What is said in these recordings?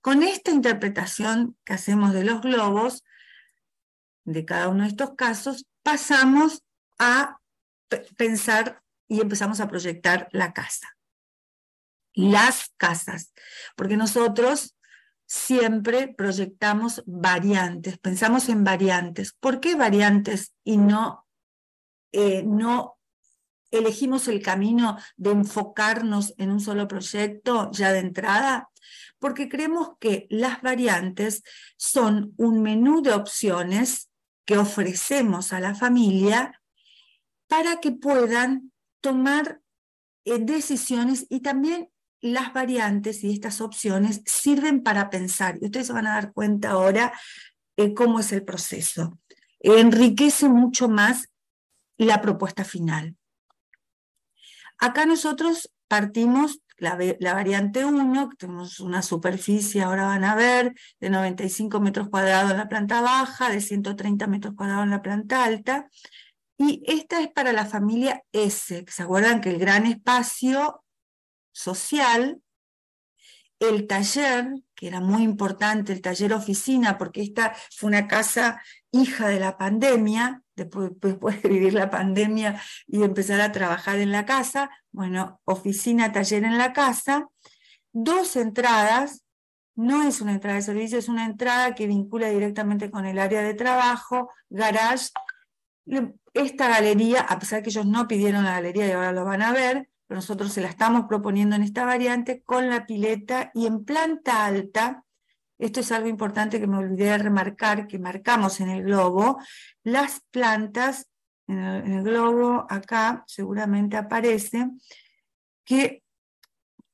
Con esta interpretación que hacemos de los globos, de cada uno de estos casos, pasamos a pensar y empezamos a proyectar la casa, las casas, porque nosotros siempre proyectamos variantes, pensamos en variantes. ¿Por qué variantes y no, eh, no elegimos el camino de enfocarnos en un solo proyecto ya de entrada? Porque creemos que las variantes son un menú de opciones que ofrecemos a la familia para que puedan tomar eh, decisiones y también las variantes y estas opciones sirven para pensar. Y ustedes se van a dar cuenta ahora eh, cómo es el proceso. Enriquece mucho más la propuesta final. Acá nosotros partimos la, variante 1, que tenemos una superficie, ahora van a ver, de 95 metros cuadrados en la planta baja, de 130 metros cuadrados en la planta alta. Y esta es para la familia S, que se acuerdan que el gran espacio social el taller, que era muy importante, el taller oficina, porque esta fue una casa hija de la pandemia, después, de vivir la pandemia y empezar a trabajar en la casa, bueno, oficina, taller en la casa, dos entradas, no es una entrada de servicio, es una entrada que vincula directamente con el área de trabajo, garage. Esta galería, a pesar que ellos no pidieron la galería y ahora lo van a ver, nosotros se la estamos proponiendo en esta variante con la pileta y en planta alta, esto es algo importante que me olvidé de remarcar, que marcamos en el globo, las plantas, en el, globo acá seguramente aparecen que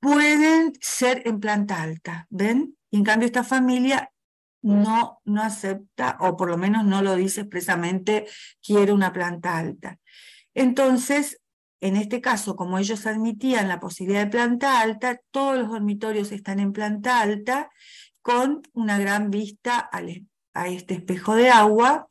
pueden ser en planta alta, ¿ven? en cambio esta familia no, no acepta, o por lo menos no lo dice expresamente, quiere una planta alta. Entonces, en este caso, como ellos admitían la posibilidad de planta alta, todos los dormitorios están en planta alta con una gran vista a este espejo de agua.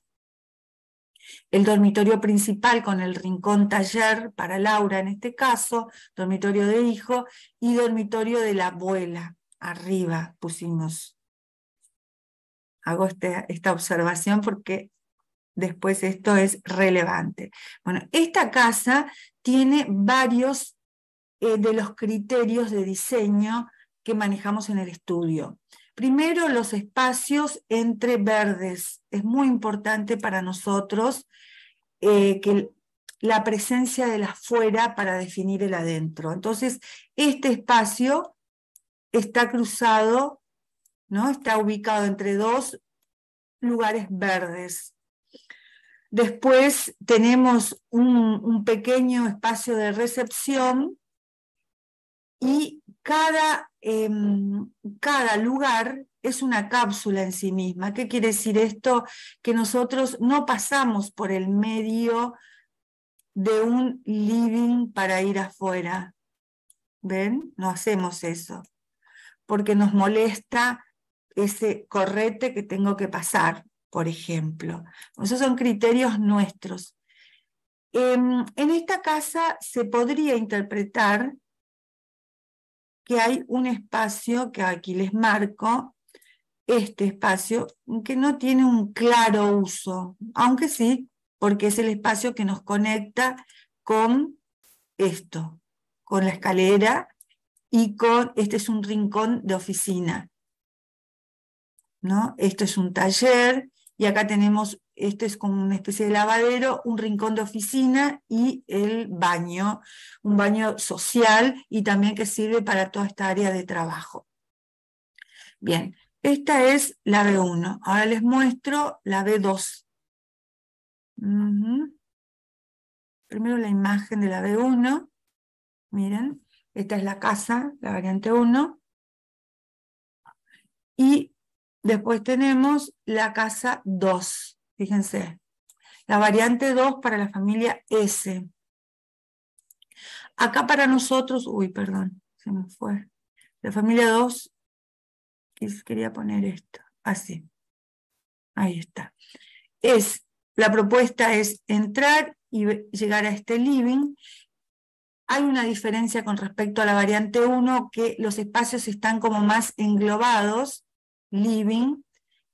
El dormitorio principal con el rincón taller para Laura en este caso, dormitorio de hijo y dormitorio de la abuela. Arriba pusimos. Hago este, esta observación porque después esto es relevante. Bueno, esta casa tiene varios eh, de los criterios de diseño que manejamos en el estudio. Primero, los espacios entre verdes. Es muy importante para nosotros eh, que la presencia de la afuera para definir el adentro. Entonces, este espacio está cruzado, ¿no? está ubicado entre dos lugares verdes. Después tenemos un, pequeño espacio de recepción y cada, em, cada, lugar es una cápsula en sí misma. ¿Qué quiere decir esto? Que nosotros no pasamos por el medio de un living para ir afuera. ¿Ven? No hacemos eso, porque nos molesta ese correte que tengo que pasar por ejemplo. Esos son criterios nuestros. Em, en, esta casa se podría interpretar que hay un espacio que aquí les marco, este espacio, que no tiene un claro uso, aunque sí, porque es el espacio que nos conecta con esto, con la escalera y con, este es un rincón de oficina, ¿no? Esto es un taller, y acá tenemos, esto es como una especie de lavadero, un rincón de oficina y el baño, un baño social y también que sirve para toda esta área de trabajo. Bien, esta es la B1. Ahora les muestro la B2. Primero la imagen de la B1. Miren, esta es la casa, la variante 1. Y Después tenemos la casa 2, fíjense, la variante 2 para la familia S. Acá para nosotros, uy, perdón, se me fue. La familia 2, quería poner esto, así. Ahí está. Es, la propuesta es entrar y llegar a este living. Hay una diferencia con respecto a la variante 1, que los espacios están como más englobados living,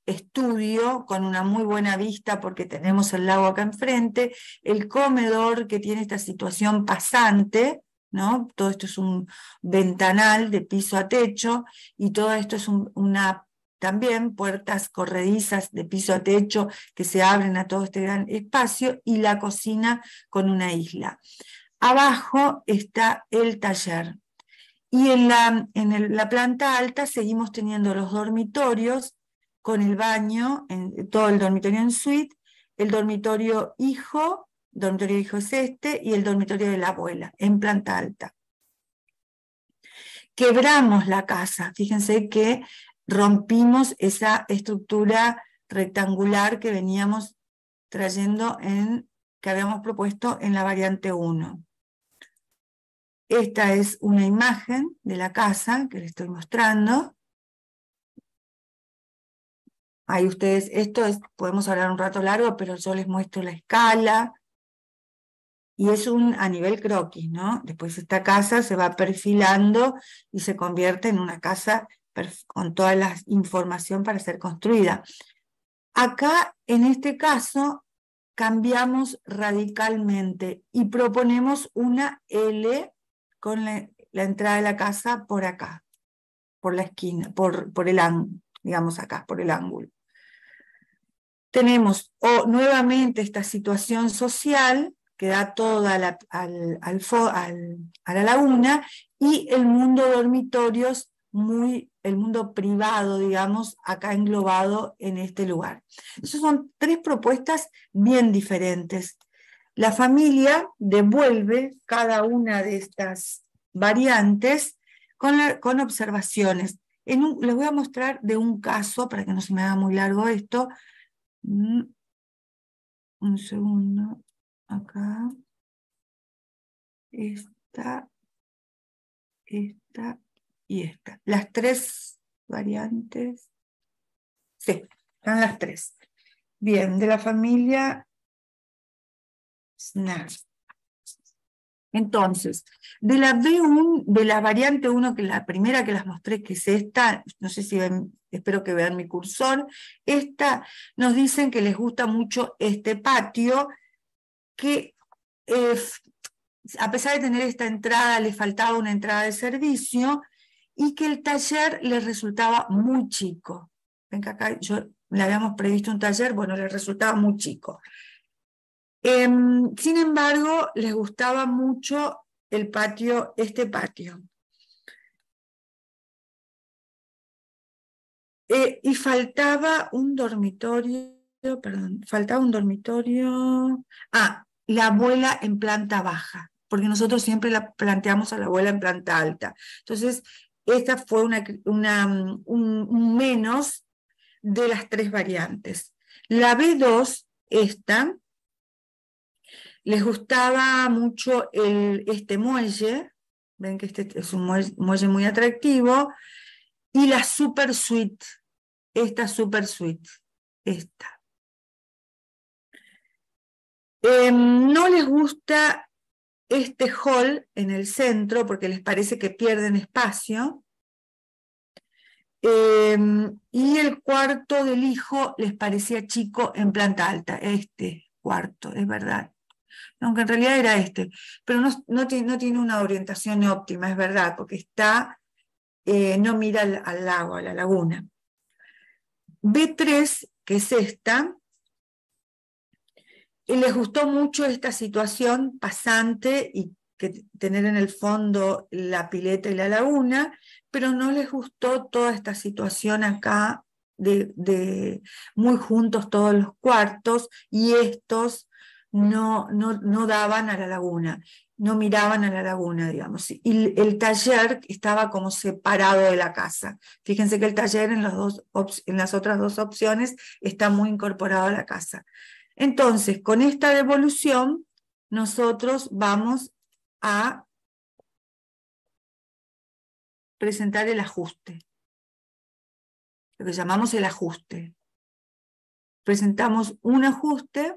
estudio con una muy buena vista porque tenemos el lago acá enfrente, el comedor que tiene esta situación pasante, ¿no? Todo esto es un ventanal de piso a techo y todo esto es una también puertas corredizas de piso a techo que se abren a todo este gran espacio y la cocina con una isla. Abajo está el taller, y en la, en la planta alta seguimos teniendo los dormitorios con el baño, en, todo el dormitorio en suite, el dormitorio hijo, dormitorio hijo es este, y el dormitorio de la abuela, en planta alta. Quebramos la casa, fíjense que rompimos esa estructura rectangular que veníamos trayendo en, que habíamos propuesto en la variante 1. Esta es una imagen de la casa que les estoy mostrando. Ahí ustedes, esto es, podemos hablar un rato largo, pero yo les muestro la escala. Y es un a nivel croquis, ¿no? Después esta casa se va perfilando y se convierte en una casa con toda la información para ser construida. Acá, en este caso, cambiamos radicalmente y proponemos una L con la, entrada de la casa por acá, por la esquina, por, por el ángulo, digamos acá, por el ángulo. Tenemos o, nuevamente esta situación social que da toda la, al, a la laguna y el mundo dormitorios muy el mundo privado, digamos, acá englobado en este lugar. Esas son tres propuestas bien diferentes la familia devuelve cada una de estas variantes con, con observaciones. En les voy a mostrar de un caso, para que no se me haga muy largo esto. Mm, un segundo, acá. Esta, esta y esta. Las tres variantes. Sí, están las tres. Bien, de la familia entonces, de la b de la variante 1, que la primera que las mostré, que es esta, no sé si ven, espero que vean mi cursor, esta nos dicen que les gusta mucho este patio, que eh, a pesar de tener esta entrada, les faltaba una entrada de servicio y que el taller les resultaba muy chico. Venga acá yo le habíamos previsto un taller, bueno, les resultaba muy chico. Em, sin embargo, les gustaba mucho el patio, este patio. Eh, y faltaba un dormitorio, perdón, faltaba un dormitorio. Ah, la abuela en planta baja, porque nosotros siempre la planteamos a la abuela en planta alta. Entonces, esta fue una, un, un menos de las tres variantes. La B2, esta, les gustaba mucho este muelle, ven que este es un muelle, muy atractivo, y la super suite, esta super suite, esta. Em, no les gusta este hall en el centro porque les parece que pierden espacio. Em, y el cuarto del hijo les parecía chico en planta alta, este cuarto, es verdad aunque en realidad era este, pero no, tiene una orientación óptima, es verdad, porque está, eh, no mira al, lago, a la laguna. B3, que es esta, y eh, les gustó mucho esta situación pasante y que tener en el fondo la pileta y la laguna, pero no les gustó toda esta situación acá de muy juntos todos los cuartos y estos Mm. no, daban a la laguna, no miraban a la laguna, digamos. Y el taller estaba como separado de la casa. Fíjense que el taller en, dos, en las otras dos opciones está muy incorporado a la casa. Entonces, con esta devolución, nosotros vamos a presentar el ajuste, lo que llamamos el ajuste. Presentamos un ajuste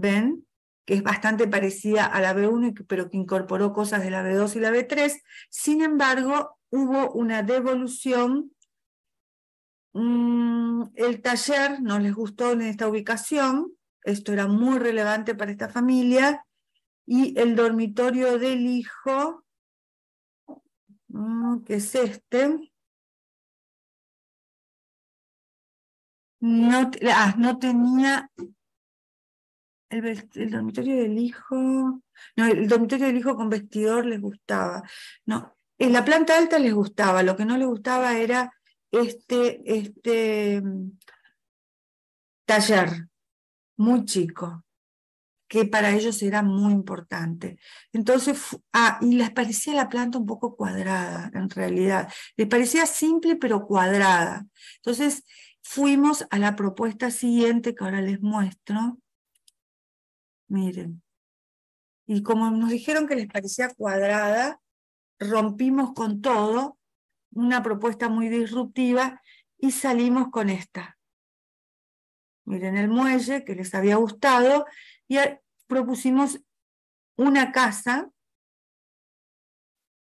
¿ven? Que es bastante parecida a la B1, pero que incorporó cosas de la B2 y la B3. Sin embargo, hubo una devolución. Mm, el taller no les gustó en esta ubicación, esto era muy relevante para esta familia, y el dormitorio del hijo, mm, que es este, no, ah, no tenía el, dormitorio del hijo. No, el dormitorio del hijo con vestidor les gustaba. No, en la planta alta les gustaba, lo que no les gustaba era este, este mm, taller muy chico, que para ellos era muy importante. Entonces, ah, y les parecía la planta un poco cuadrada, en realidad. Les parecía simple, pero cuadrada. Entonces, fuimos a la propuesta siguiente que ahora les muestro Miren. Y como nos dijeron que les parecía cuadrada, rompimos con todo, una propuesta muy disruptiva y salimos con esta. Miren el muelle que les había gustado y propusimos una casa,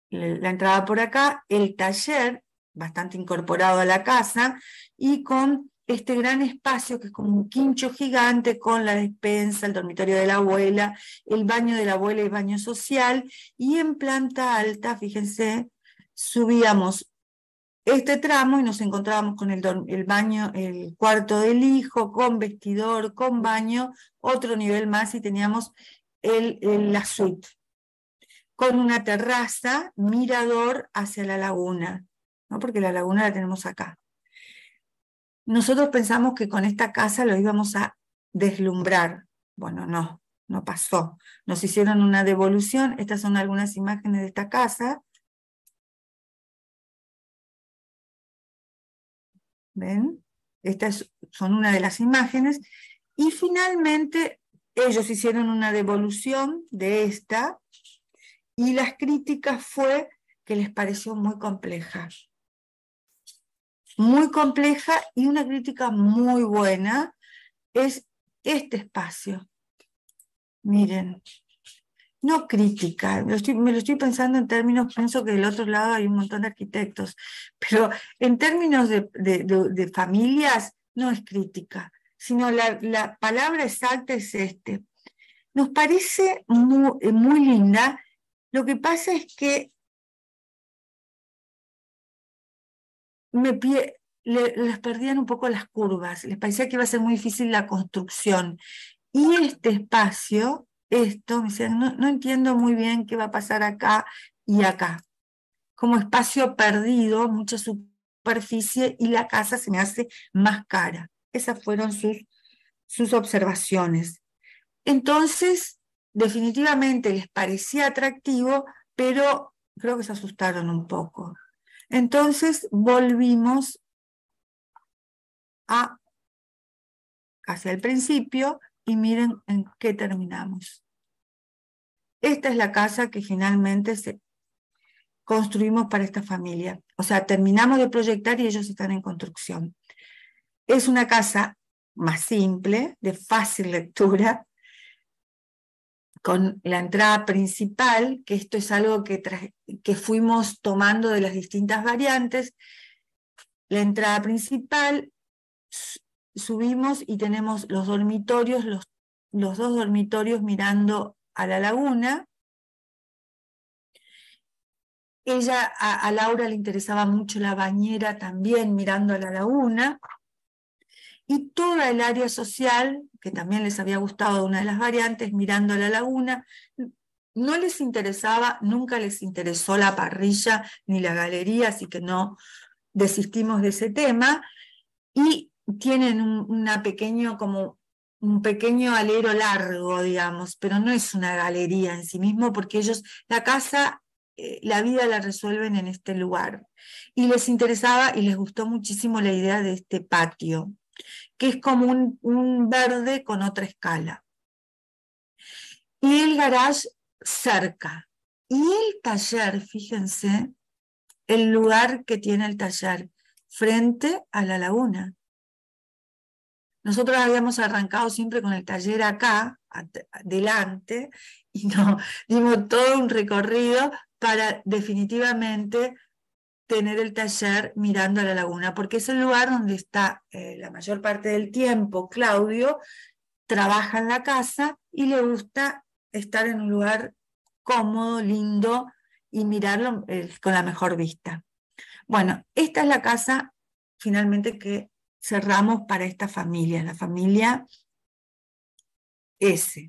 la entrada por acá, el taller bastante incorporado a la casa y con este gran espacio que es como un quincho gigante con la despensa, el dormitorio de la abuela, el baño de la abuela y baño social. Y en planta alta, fíjense, subíamos este tramo y nos encontrábamos con el, baño, el cuarto del hijo, con vestidor, con baño, otro nivel más y teníamos el, la suite, con una terraza, mirador hacia la laguna, ¿no? porque la laguna la tenemos acá. Nosotros pensamos que con esta casa lo íbamos a deslumbrar. Bueno, no, no pasó. Nos hicieron una devolución. Estas son algunas imágenes de esta casa. ¿Ven? Estas son una de las imágenes. Y finalmente ellos hicieron una devolución de esta y las críticas fue que les pareció muy compleja muy compleja y una crítica muy buena es este espacio. Miren, no crítica, me lo estoy pensando en términos, pienso que del otro lado hay un montón de arquitectos, pero en términos de, familias no es crítica, sino la, palabra exacta es este. Nos parece muy, eh, muy linda, lo que pasa es que les perdían un poco las curvas, les parecía que iba a ser muy difícil la construcción. Y este espacio, esto, me decían, no, no entiendo muy bien qué va a pasar acá y acá. Como espacio perdido, mucha superficie y la casa se me hace más cara. Esas fueron sus, sus observaciones. Entonces, definitivamente les parecía atractivo, pero creo que se asustaron un poco. Entonces volvimos a hacia el principio y miren en qué terminamos. Esta es la casa que finalmente se construimos para esta familia. O sea, terminamos de proyectar y ellos están en construcción. Es una casa más simple, de fácil lectura, con la entrada principal, que esto es algo que, fuimos tomando de las distintas variantes, la entrada principal, subimos y tenemos los dormitorios, los, dos dormitorios mirando a la laguna. Ella, a Laura le interesaba mucho la bañera también mirando a la laguna y toda el área social, que también les había gustado una de las variantes, mirando a la laguna, no les interesaba, nunca les interesó la parrilla ni la galería, así que no desistimos de ese tema. Y tienen un, pequeño, como un pequeño alero largo, digamos, pero no es una galería en sí mismo, porque ellos, la casa, eh, la vida la resuelven en este lugar. Y les interesaba y les gustó muchísimo la idea de este patio que es como un, verde con otra escala. Y el garage cerca. Y el taller, fíjense, el lugar que tiene el taller, frente a la laguna. Nosotros habíamos arrancado siempre con el taller acá, adelante y no dimos todo un recorrido para definitivamente tener el taller mirando a la laguna, porque es el lugar donde está eh, la mayor parte del tiempo Claudio, trabaja en la casa y le gusta estar en un lugar cómodo, lindo y mirarlo eh, con la mejor vista. Bueno, esta es la casa finalmente que cerramos para esta familia, la familia S.